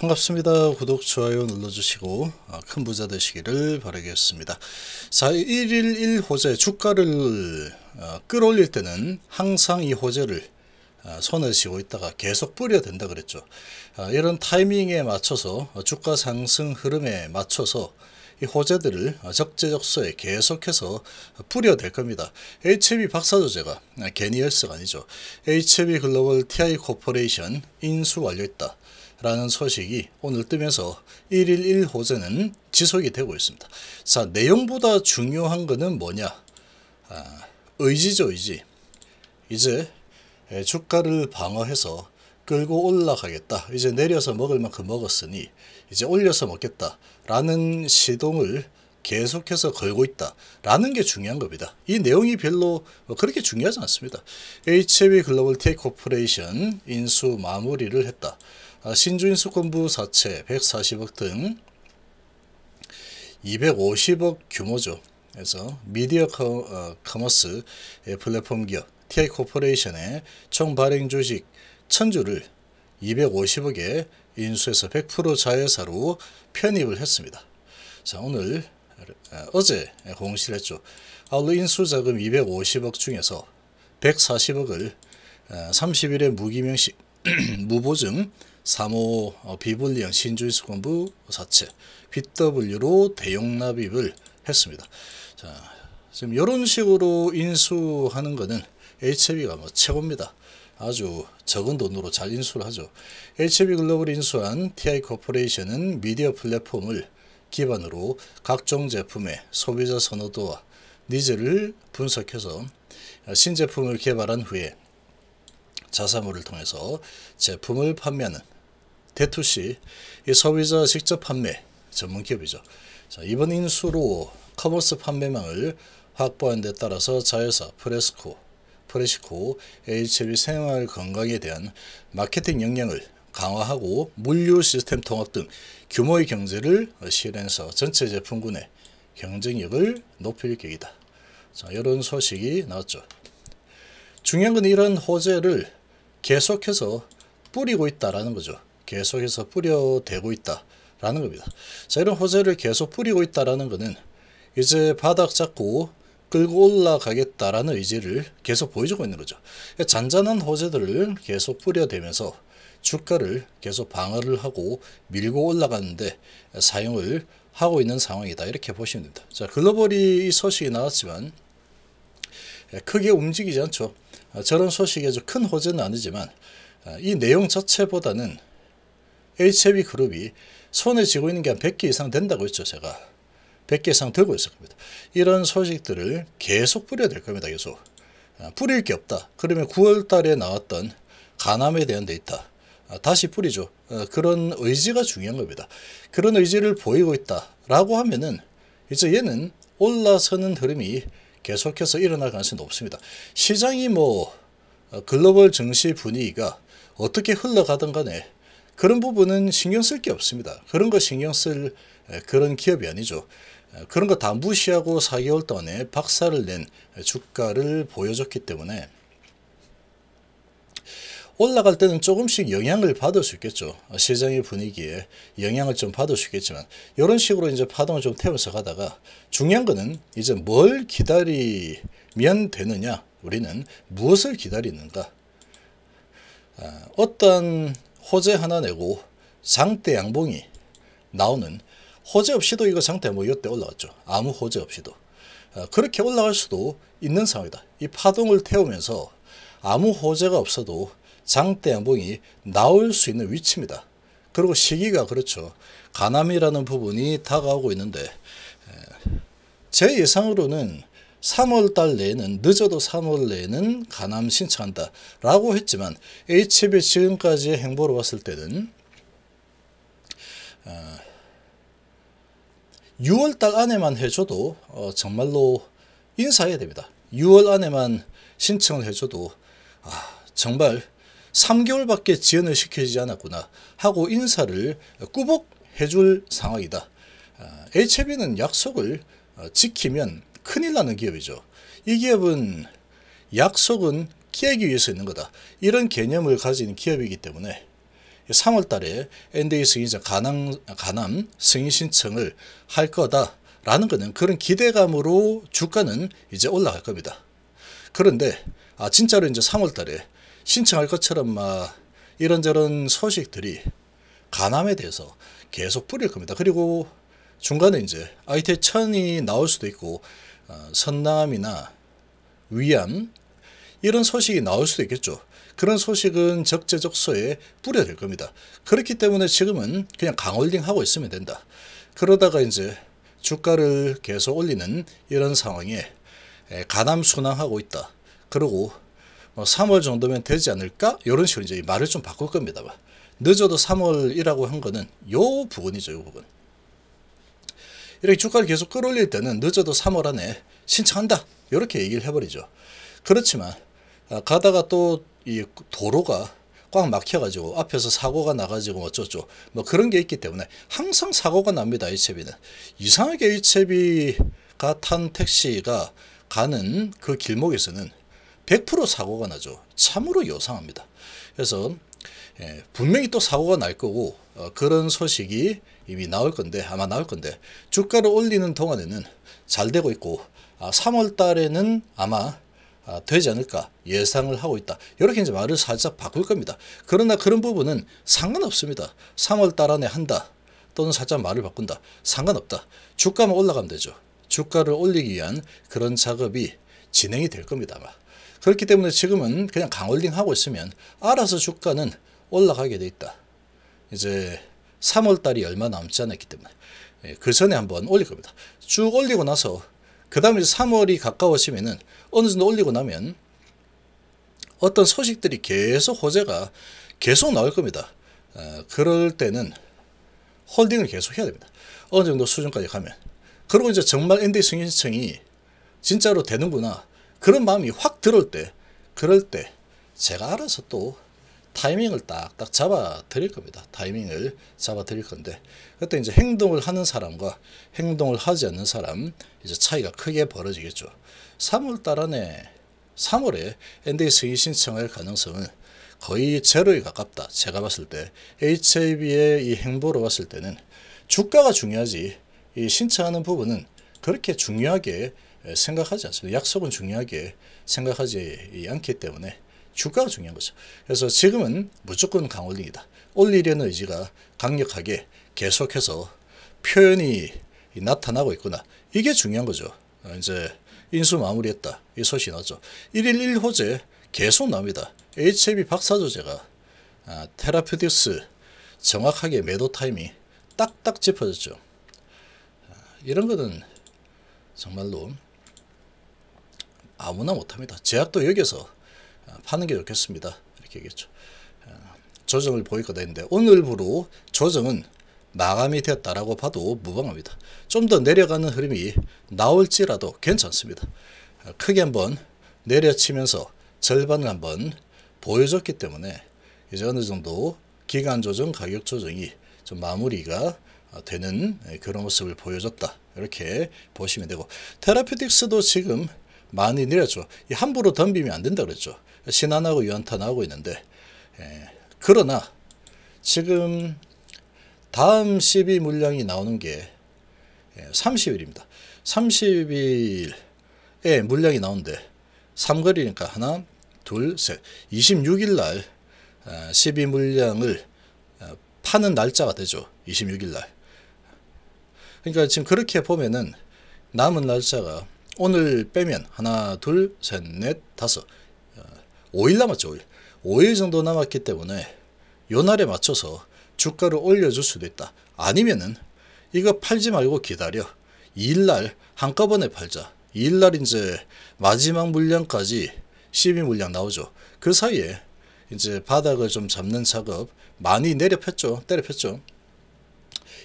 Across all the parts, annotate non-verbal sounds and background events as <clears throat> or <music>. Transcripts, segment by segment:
반갑습니다. 구독, 좋아요 눌러주시고 아, 큰 부자 되시기를 바라겠습니다. 자, 111 호재 주가를 아, 끌어올릴 때는 항상 이 호재를 아, 손을 쥐고 있다가 계속 뿌려야 된다 그랬죠. 이런 타이밍에 맞춰서 주가 상승 흐름에 맞춰서 이 호재들을 적재적소에 계속해서 뿌려댈 겁니다. HB e 박사조제가 괜히 열쇠가 아니죠. HB e 글로벌 TI 코퍼레이션 인수 완료했다. 라는 소식이 오늘 뜨면서 1 1 1호재는 지속이 되고 있습니다. 자, 내용보다 중요한 거는 뭐냐? 아, 의지죠, 의지. 이제 주가를 방어해서 끌고 올라가겠다. 이제 내려서 먹을 만큼 먹었으니 이제 올려서 먹겠다. 라는 시동을 계속해서 걸고 있다 라는 게 중요한 겁니다. 이 내용이 별로 뭐 그렇게 중요하지 않습니다. HB 글로벌 테이크오퍼레이션 인수 마무리를 했다. 어, 신주인수권부 사채 140억 등 250억 규모죠. 그래서 미디어 커, 어, 머스 플랫폼 기업 TI 코퍼레이션의 총 발행 주식 1000주를 250억에 인수해서 100% 자회사로 편입을 했습니다. 자, 오늘 어, 어제 공시를 했죠. 아울러 인수 자금 250억 중에서 140억을 30일에 무기명식 <clears throat> 무보증 355 어, 비블리언 신주의 수공부 사체 BW로 대용 납입을 했습니다. 자, 지금 이런 식으로 인수하는 것은 HB가 e 뭐 최고입니다. 아주 적은 돈으로 잘 인수를 하죠. HB e 글로벌 인수한 TI 코퍼레이션은 미디어 플랫폼을 기반으로 각종 제품의 소비자 선호도와 니즈를 분석해서 신제품을 개발한 후에 자사물을 통해서 제품을 판매하는 대투 시이 소비자 직접 판매 전문 기업이죠. 자, 이번 인수로 커머스 판매망을 확보한 데 따라서 자회사 프레스코, 프레시코, h b 생활 건강에 대한 마케팅 역량을 강화하고 물류 시스템 통합 등 규모의 경제를 실현해서 전체 제품군의 경쟁력을 높일 계획이다. 자, 이런 소식이 나왔죠. 중요한 건 이런 호재를 계속해서 뿌리고 있다라는 거죠. 계속해서 뿌려대고 있다라는 겁니다. 자, 이런 호재를 계속 뿌리고 있다라는 것은 이제 바닥 잡고 끌고 올라가겠다라는 의지를 계속 보여주고 있는 거죠. 그러니까 잔잔한 호재들을 계속 뿌려대면서 주가를 계속 방어를 하고 밀고 올라가는데 사용을 하고 있는 상황이다. 이렇게 보시면 됩니다. 자, 글로벌이 소식이 나왔지만 크게 움직이지 않죠. 아, 저런 소식에 큰 호재는 아니지만 아, 이 내용 자체보다는 HIV 그룹이 손에 쥐고 있는 게 한 100개 이상 된다고 했죠, 제가. 100개 이상 들고 있을 겁니다. 이런 소식들을 계속 뿌려야 될 겁니다, 계속. 아, 뿌릴 게 없다. 그러면 9월 달에 나왔던 간암에 대한 데이터. 아, 다시 뿌리죠. 어, 그런 의지가 중요한 겁니다. 그런 의지를 보이고 있다라고 하면은 이제 얘는 올라서는 흐름이 계속해서 일어날 가능성이 높습니다. 시장이 뭐 어, 글로벌 증시 분위기가 어떻게 흘러가든 간에 그런 부분은 신경 쓸 게 없습니다. 그런 거 신경 쓸 그런 기업이 아니죠. 그런 거 다 무시하고 4개월 동안에 박살을 낸 주가를 보여줬기 때문에 올라갈 때는 조금씩 영향을 받을 수 있겠죠. 시장의 분위기에 영향을 좀 받을 수 있겠지만 이런 식으로 이제 파동을 좀 태우면서 가다가 중요한 거는 이제 뭘 기다리면 되느냐 우리는 무엇을 기다리는가 아, 어떤 호재 하나 내고 상대 양봉이 나오는 호재 없이도 이거 상대뭐 이때 올라왔죠. 아무 호재 없이도. 어, 그렇게 올라갈 수도 있는 상황이다. 이 파동을 태우면서 아무 호재가 없어도 장대 양봉이 나올 수 있는 위치입니다. 그리고 시기가 그렇죠. 가남이라는 부분이 다가오고 있는데 제 예상으로는 3월달 내에는 늦어도 3월 내에는 가남 신청한다 라고 했지만 HB 지금까지의 행보를 봤을 때는 6월달 어, 안에만 해줘도 어, 정말로 인사해야 됩니다. 6월 안에만 신청을 해줘도 아, 정말 3개월밖에 지연을 시키지 않았구나 하고 인사를 꾸벅 해줄 상황이다. 어, HB는 약속을 지키면 큰일 나는 기업이죠. 이 기업은 약속은 깨기 위해서 있는 거다. 이런 개념을 가진 기업이기 때문에 3월 달에 NDA 승인자 가남, 가남 승인 신청을 할 거다라는 것은 그런 기대감으로 주가는 이제 올라갈 겁니다. 그런데 아 진짜로 이제 3월 달에 신청할 것처럼 막 이런저런 소식들이 가남에 대해서 계속 뿌릴 겁니다. 그리고 중간에 이제 아이테 천이 나올 수도 있고 어, 선남이나 위암 이런 소식이 나올 수도 있겠죠. 그런 소식은 적재적소에 뿌려질 겁니다. 그렇기 때문에 지금은 그냥 강홀딩 하고 있으면 된다. 그러다가 이제 주가를 계속 올리는 이런 상황에 가남 순항하고 있다. 그리고 3월 뭐 정도면 되지 않을까? 이런 식으로 이제 말을 좀 바꿀 겁니다 늦어도 3월이라고 한 거는 요 부분이죠, 요 부분. 이렇게 주가를 계속 끌어올릴 때는 늦어도 3월 안에 신청한다. 이렇게 얘기를 해버리죠. 그렇지만 아, 가다가 또 이 도로가 꽉 막혀가지고 앞에서 사고가 나가지고 어쩌죠 뭐 그런 게 있기 때문에 항상 사고가 납니다 이채비는 이상하게 이채비가탄 택시가 가는 그 길목에서는 100% 사고가 나죠 참으로 요상합니다 그래서 예, 분명히 또 사고가 날 거고 어, 그런 소식이 이미 나올 건데 아마 나올 건데 주가를 올리는 동안에는 잘 되고 있고 아, 3월 달에는 아마 아, 되지 않을까 예상을 하고 있다. 이렇게 이제 말을 살짝 바꿀 겁니다. 그러나 그런 부분은 상관없습니다. 3월 달 안에 한다. 또는 살짝 말을 바꾼다. 상관없다. 주가만 올라가면 되죠. 주가를 올리기 위한 그런 작업이 진행이 될 겁니다. 아마. 그렇기 때문에 지금은 그냥 강올링 하고 있으면 알아서 주가는 올라가게 돼 있다. 이제 3월달이 얼마 남지 않았기 때문에 예, 그 전에 한번 올릴 겁니다. 쭉 올리고 나서 그 다음에 3월이 가까워지면은 어느 정도 올리고 나면 어떤 소식들이 계속 호재가 계속 나올 겁니다. 어, 그럴 때는 홀딩을 계속 해야 됩니다. 어느 정도 수준까지 가면. 그리고 이제 정말 엔 d 승인 신청이 진짜로 되는구나. 그런 마음이 확 들을 때, 그럴 때 제가 알아서 또 타이밍을 딱딱 잡아 드릴 겁니다. 타이밍을 잡아 드릴 건데 그때 이제 행동을 하는 사람과 행동을 하지 않는 사람 이제 차이가 크게 벌어지겠죠. 3월 달 안에 3월에 NDA 승인 신청할 가능성은 거의 제로에 가깝다. 제가 봤을 때 HIB의 이 행보로 봤을 때는 주가가 중요하지 이 신청하는 부분은 그렇게 중요하게 생각하지 않습니다. 약속은 중요하게 생각하지 않기 때문에 주가가 중요한 거죠. 그래서 지금은 무조건 강올리기다. 올리려는 의지가 강력하게 계속해서 표현이 나타나고 있구나. 이게 중요한 거죠. 어, 이제 인수 마무리했다. 이 소식이 나죠. 1일 1호제 계속 나옵니다. HIV 박사조제가 아, 테라퓨디스 정확하게 매도 타임이 딱딱 짚어졌죠. 아, 이런 거는 정말로 아무나 못합니다. 제약도 여기서 파는 게 좋겠습니다. 이렇게 얘기했죠. 예, 조정을 보일 거다 했는데 오늘부로 조정은 마감이 되었다라고 봐도 무방합니다. 좀 더 내려가는 흐름이 나올지라도 괜찮습니다. 예, 크게 한번 내려치면서 절반을 한번 보여줬기 때문에 이제 어느 정도 기간 조정, 가격 조정이 좀 마무리가 되는 예, 그런 모습을 보여줬다. 이렇게 보시면 되고 테라피틱스도 지금 많이 내렸죠. 함부로 덤비면 안 된다 그랬죠. 신안하고 연탄하고 있는데 예, 그러나 지금 다음 12 물량이 나오는 게 30일입니다. 예, 30일에 물량이 나오는데 3거리니까 하나 둘셋 26일 날12 아, 물량을 아, 파는 날짜가 되죠. 26일 날. 그러니까 지금 그렇게 보면은 남은 날짜가 오늘 빼면 하나 둘셋넷 다섯 5일 남았죠. 5일. 5일 정도 남았기 때문에 요날에 맞춰서 주가를 올려줄 수도 있다. 아니면은 이거 팔지 말고 기다려. 2일날 한꺼번에 팔자. 2일날 이제 마지막 물량까지 12 물량 나오죠. 그 사이에 이제 바닥을 좀 잡는 작업 많이 내려폈죠. 때려폈죠.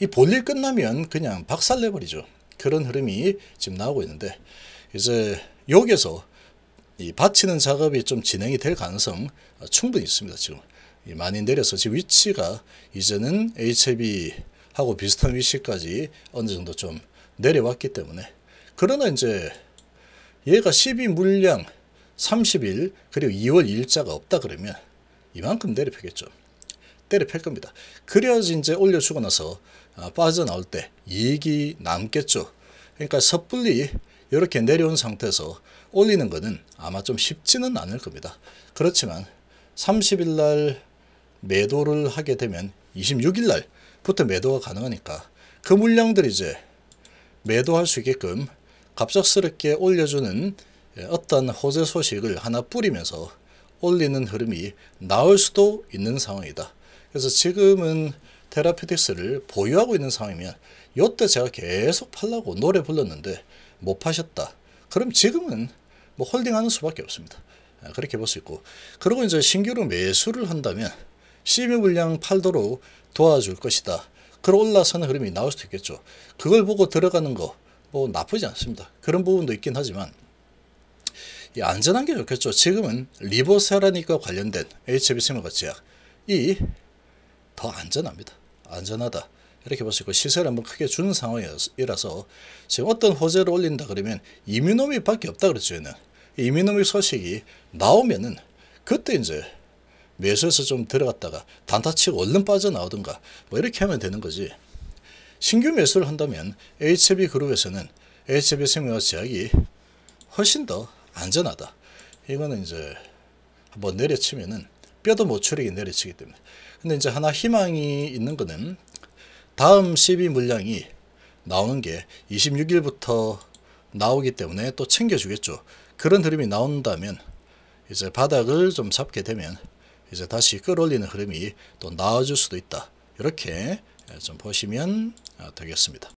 이 볼일 끝나면 그냥 박살내버리죠. 그런 흐름이 지금 나오고 있는데 이제 여기에서 이 받치는 작업이 좀 진행이 될 가능성 어, 충분히 있습니다. 지금 많이 내려서 지금 위치가 이제는 h b 하고 비슷한 위치까지 어느 정도 좀 내려왔기 때문에 그러나 이제 얘가 12 물량 30일 그리고 2월 일자가 없다 그러면 이만큼 때려패겠죠. 때려팰 겁니다. 그래야지 이제 올려주고 나서 아, 빠져나올 때 이익이 남겠죠. 그러니까 섣불리 이렇게 내려온 상태에서 올리는 것은 아마 좀 쉽지는 않을 겁니다. 그렇지만 30일 날 매도를 하게 되면 26일 날부터 매도가 가능하니까 그 물량들이 이제 매도할 수 있게끔 갑작스럽게 올려주는 예, 어떤 호재 소식을 하나 뿌리면서 올리는 흐름이 나올 수도 있는 상황이다. 그래서 지금은 테라피틱스를 보유하고 있는 상황이면 이때 제가 계속 팔라고 노래 불렀는데 못 파셨다. 그럼 지금은 뭐 홀딩하는 수밖에 없습니다. 아, 그렇게 볼 수 있고 그리고 이제 신규로 매수를 한다면 CB 물량 팔도로 도와줄 것이다. 그러 올라서는 흐름이 나올 수도 있겠죠. 그걸 보고 들어가는 거 뭐 나쁘지 않습니다. 그런 부분도 있긴 하지만 이 안전한 게 좋겠죠. 지금은 리보세라니까 관련된 HB 생물과 제약 이더 안전합니다. 안전하다. 이렇게 볼수 있고 시세를 한번 크게 준 상황이라서 지금 어떤 호재를 올린다 그러면 이민호믹 밖에 없다 그랬죠. 얘는. 이민노믹 소식이 나오면은 그때 이제 매수해서 좀 들어갔다가 단타치고 얼른 빠져나오든가 뭐 이렇게 하면 되는 거지. 신규 매수를 한다면 HB 그룹에서는 HB 생명과 제약이 훨씬 더 안전하다. 이거는 이제 한번 내려치면은 뼈도 못 추리게 내려치기 때문에. 근데 이제 하나 희망이 있는 거는 다음 12 물량이 나오는 게 26일부터 나오기 때문에 또 챙겨주겠죠. 그런 흐름이 나온다면 이제 바닥을 좀 잡게 되면 이제 다시 끌어올리는 흐름이 또 나와줄 수도 있다. 이렇게 좀 보시면 되겠습니다.